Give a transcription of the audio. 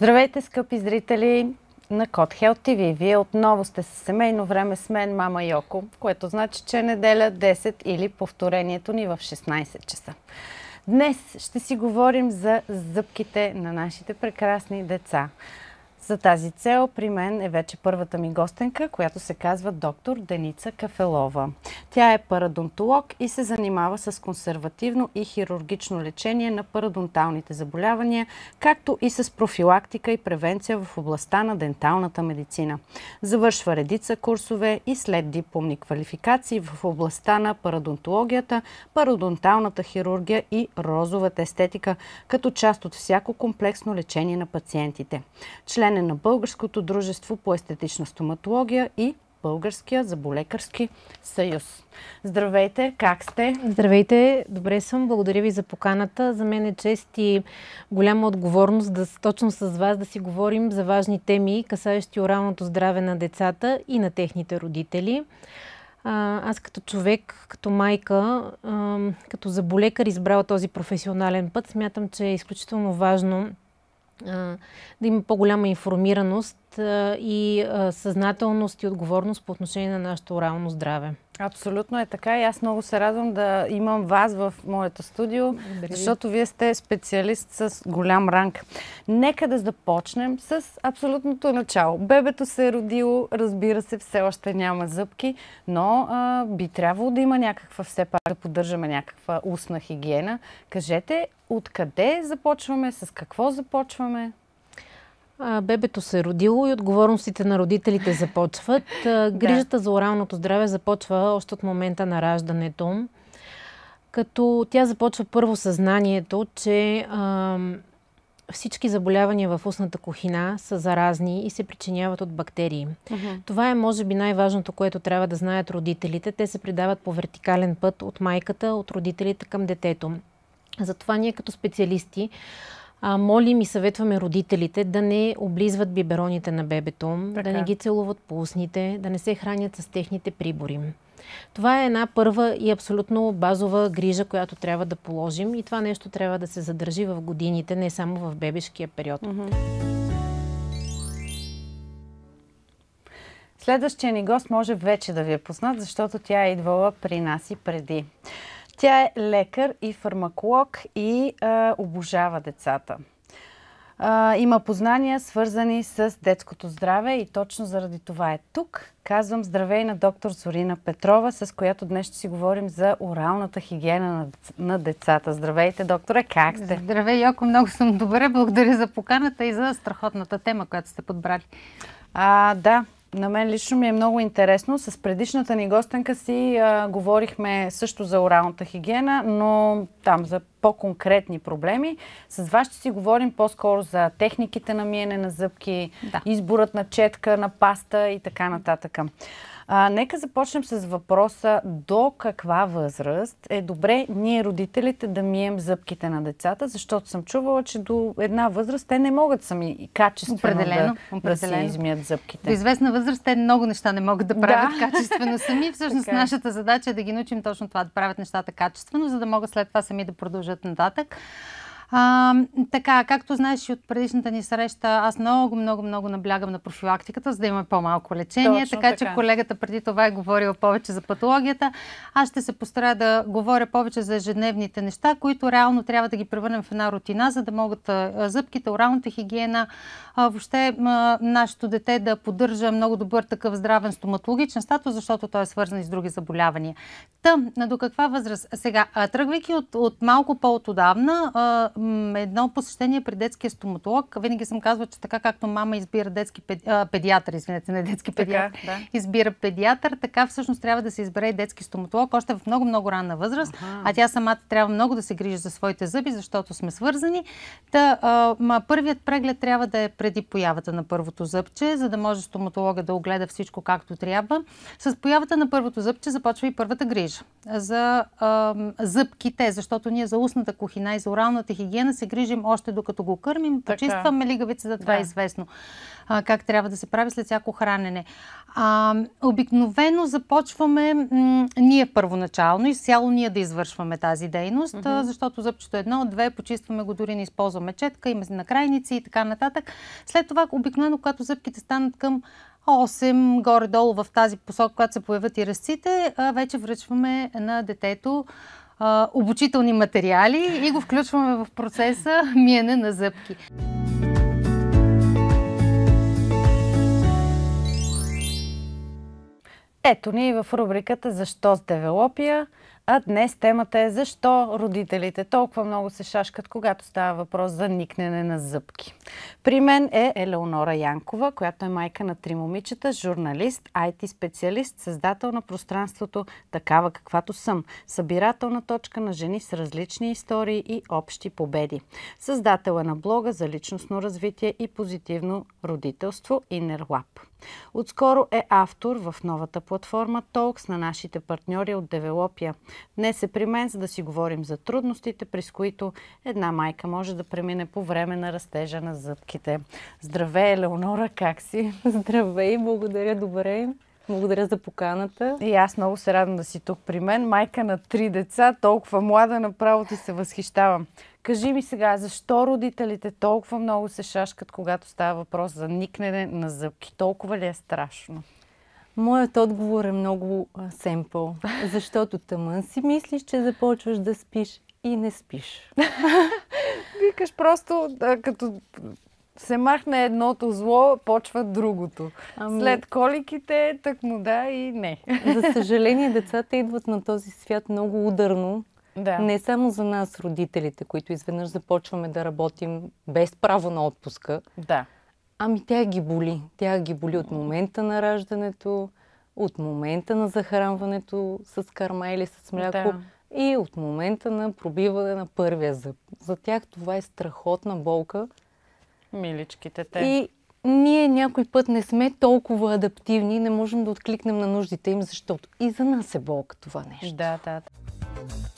Здравейте, скъпи зрители на Код Хел ТВ. Вие отново сте с семейно време с мен, мама Йоко, което значи, че е неделя 10 или повторението ни в 16 часа. Днес ще си говорим за зъбките на нашите прекрасни деца. За тази цел при мен е вече първата ми гостенка, която се казва доктор Деница Кафелова. Тя е парадонтолог и се занимава с консервативно и хирургично лечение на парадонталните заболявания, както и с профилактика и превенция в областта на денталната медицина. Завършва редица курсове и след дипломни квалификации в областта на парадонтологията, парадонталната хирургия и розовата естетика, като част от всяко комплексно лечение на пациентите. Член сдружение на Българското дружество по естетична стоматология и Българския заболекарски съюз. Здравейте, как сте? Здравейте, добре съм. Благодаря ви за поканата. За мен е чест и голяма отговорност да, точно с вас да си говорим за важни теми, касаещи оралното здраве на децата и на техните родители. аз като човек, като майка, като заболекар избрала този професионален път, смятам, че е изключително важно да има по-голяма информираност и съзнателност и отговорност по отношение на нашето орално здраве. Абсолютно е така и аз много се радвам да имам вас в моето студио, Добре. защото вие сте специалист с голям ранг. Нека да започнем с абсолютното начало. Бебето се е родило, разбира се, все още няма зъбки, но а, би трябвало да има някаква, все пак да поддържаме някаква устна хигиена. Кажете, откъде започваме, с какво започваме? Бебето се е родило и отговорностите на родителите започват. Грижата да. за оралното здраве започва още от момента на раждането, като тя започва първо съзнанието, че а, всички заболявания в устната кухина са заразни и се причиняват от бактерии. Uh-huh. Това е, може би, най-важното, което трябва да знаят родителите. Те се предават по вертикален път от майката, от родителите към детето. Затова ние като специалисти а, молим и съветваме родителите да не облизват бибероните на бебето, така. да не ги целуват по устните, да не се хранят с техните прибори. Това е една първа и абсолютно базова грижа, която трябва да положим и това нещо трябва да се задържи в годините, не само в бебешкия период. Mm-hmm. Следващия ни гост може вече да ви е познат, защото тя е идвала при нас и преди. Тя е лекар и фармаколог и а, обожава децата. А, има познания, свързани с детското здраве и точно заради това е тук. Казвам здравей на доктор Зорина Петрова, с която днес ще си говорим за оралната хигиена на децата. Здравейте, докторе, как сте? Здравей, Йоко, много съм добре. Благодаря за поканата и за страхотната тема, която сте подбрали. А, да, на мен лично ми е много интересно. С предишната ни гостенка си а, говорихме също за оралната хигиена, но там за по-конкретни проблеми. С вас ще си говорим по-скоро за техниките на миене на зъбки, да. изборът на четка, на паста и така нататък. А, нека започнем с въпроса до каква възраст е добре ние родителите да мием зъбките на децата, защото съм чувала, че до една възраст те не могат сами качествено определено, да, определено. да си измият зъбките. До известна възраст те много неща не могат да правят да. качествено сами. Всъщност така. Е. нашата задача е да ги научим точно това, да правят нещата качествено, за да могат след това сами да продължат нататък. А, така, както знаеш и от предишната ни среща, аз много, много, много наблягам на профилактиката, за да има по-малко лечение, Точно така, така че колегата преди това е говорила повече за патологията. Аз ще се постарая да говоря повече за ежедневните неща, които реално трябва да ги превърнем в една рутина, за да могат зъбките, оралната хигиена, въобще нашето дете да поддържа много добър такъв здравен стоматологичен статус, защото той е свързан и с други заболявания. Та, до каква възраст? Сега, тръгвайки от, от малко по-отодавна, едно посещение при детския стоматолог. Винаги съм казвала, че така както мама избира детски педиатър, извинете, не детски педиатър, така, да. избира педиатър, така всъщност трябва да се избере и детски стоматолог още в много-много ранна възраст, ага. а тя самата трябва много да се грижи за своите зъби, защото сме свързани. Та, а, първият преглед трябва да е преди появата на първото зъбче, за да може стоматолога да огледа всичко както трябва. С появата на първото зъбче започва и първата грижа за а, зъбките, защото ние за устната кухина и за оралната хигиена хигиена се грижим още докато го кърмим, почистваме лигавица, е да това да. е известно а, как трябва да се прави след всяко хранене. А, обикновено започваме м- ние първоначално, и сяло ние да извършваме тази дейност, mm-hmm. защото зъбчето е едно, две, почистваме го, дори не използваме четка, има на крайници и така нататък. След това, обикновено, когато зъбките станат към 8 горе-долу в тази посока, когато се появят и ръците, вече връчваме на детето а, обучителни материали и го включваме в процеса миене на зъбки. Ето ни в рубриката Защо с девелопия а днес темата е защо родителите толкова много се шашкат, когато става въпрос за никнене на зъбки. При мен е Елеонора Янкова, която е майка на три момичета, журналист, IT специалист, създател на пространството Такава каквато съм, събирателна точка на жени с различни истории и общи победи. Създател е на блога за личностно развитие и позитивно родителство InnerLab. Отскоро е автор в новата платформа Talks на нашите партньори от Девелопия. Днес е при мен, за да си говорим за трудностите, през които една майка може да премине по време на растежа на зъбките. Здравей, Елеонора, как си? Здравей, благодаря, добре. Благодаря за поканата. И аз много се радвам да си тук при мен. Майка на три деца, толкова млада, направо ти се възхищавам. Кажи ми сега, защо родителите толкова много се шашкат, когато става въпрос за никнене на зъбки? Толкова ли е страшно? Моят отговор е много семпъл, защото тъмън си мислиш, че започваш да спиш и не спиш. Викаш просто като се махне едното зло, почва другото. Ами... След коликите, так му да и не. За съжаление, децата идват на този свят много ударно. Да. Не само за нас, родителите, които изведнъж започваме да работим без право на отпуска. Да. Ами тя ги боли. Тя ги боли от момента на раждането, от момента на захранването с карма или с мляко. Да и от момента на пробиване на първия зъб. За тях това е страхотна болка, Миличките те. И ние някой път не сме толкова адаптивни и не можем да откликнем на нуждите им, защото и за нас е болка това нещо. Да, да. да.